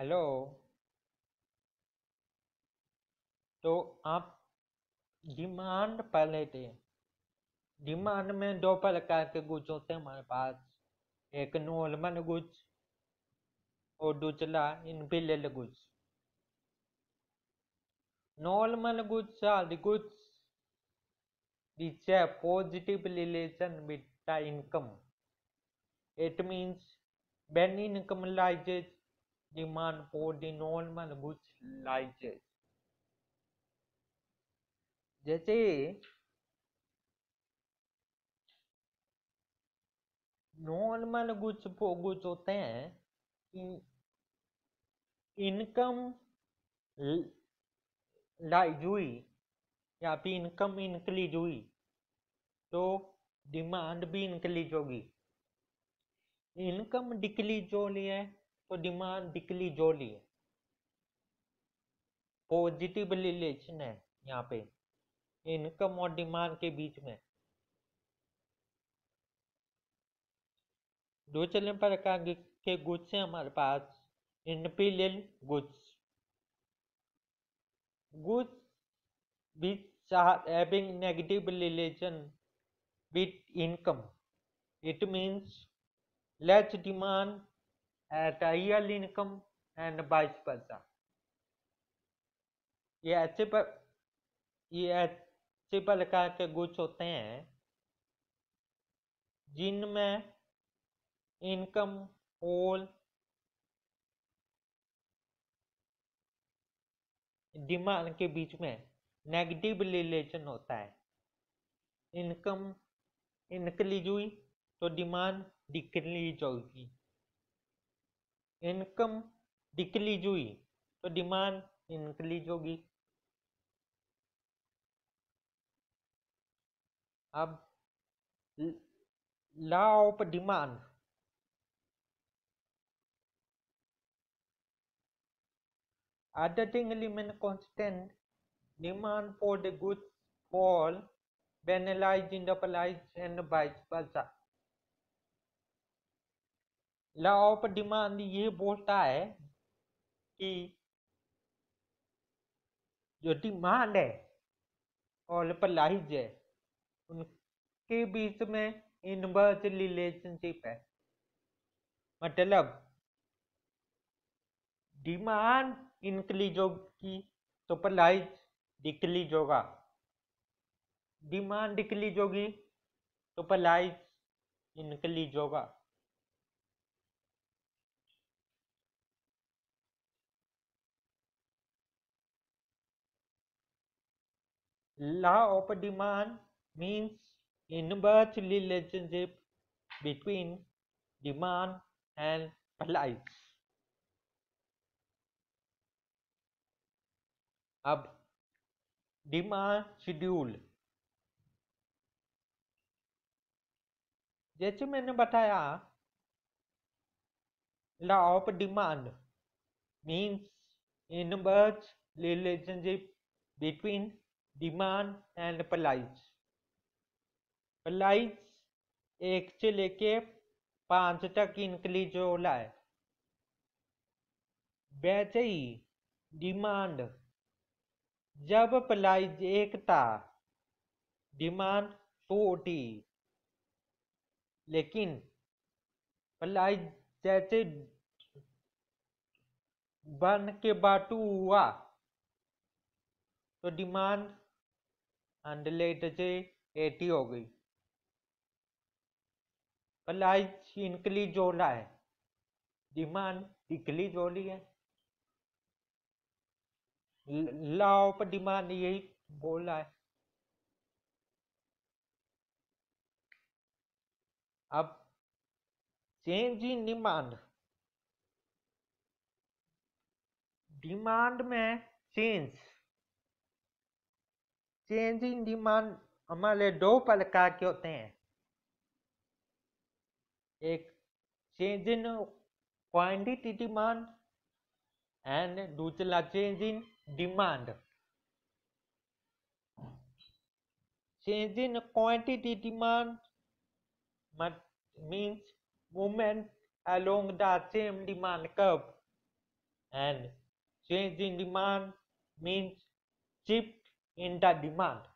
Hello तो आप demand पर लेते हैं डिमांड में दो प्रकार के गुज होते हैं हमारे पास एक नॉर्मल गुज और दूसरा इनबिलेल गुज normal goods goods it's positive relation with the income it means when income rises demand for the normal goods rises. जैसे नॉर्मल गुड्स गुड्स होते हैं इनकम लाई हुई या फिर इनकम इंक्रीज हुई तो डिमांड भी इंक्रीज होगी इनकम डिक्रीज हो रही है तो डिमांड दिखली जोली पॉजिटिव रिलेशन है यहाँ पे इनकम और डिमांड के बीच में चलने पर के गुड्स हमारे पास inferior goods goods which having negative relation with income it means less demand at real income and vice versa. ये ऐसे पर ये ऐसे प्रकार के गुच्छ होते हैं जिनमें इनकम होल डिमांड के बीच में नेगेटिव रिलेशन होता है इनकम इंक्रीज हुई तो डिमांड डिक्रीज होगी इनकम डिक्रीज हुई तो डिमांड इंक्रीज होगी अब law of demand other thing element constant demand for the goods fall when rise in the price and vice बाजार लॉ ऑफ डिमांड ये बोलता है कि जो डिमांड है और प्राइज है उनके बीच में इनवर्स रिलेशनशिप है मतलब डिमांड इंक्रीज होगी तो प्राइज डिक्रीज होगा डिमांड डिक्रीज होगी तो प्राइज इंक्रीज होगा law of demand means inverse relationship between demand and supply अब डिमांड शेड्यूल जैसे मैंने बताया law of demand means inverse relationship between demand and price price एक से लेके पांच तक इंक्रीज हो रहा है वैसे ही डिमांड जब प्राइस एक था डिमांड तो थी लेकिन प्राइस जैसे वन के बाटू हुआ तो डिमांड अंडर लेट से एटी हो गई प्राइस इंक्रीज हो रहा है डिमांड डिक्रीज हो रही है लॉ ऑफ डिमांड यही बोल रहा है अब चेंज इन डिमांड डिमांड में चेंज चेंज इन डिमांड हमारे दो प्रकार के होते हैं एक change in quantity demand and दूसरा change in demand change in quantity demand means movement along the same demand curve and change in demand means shift enter demand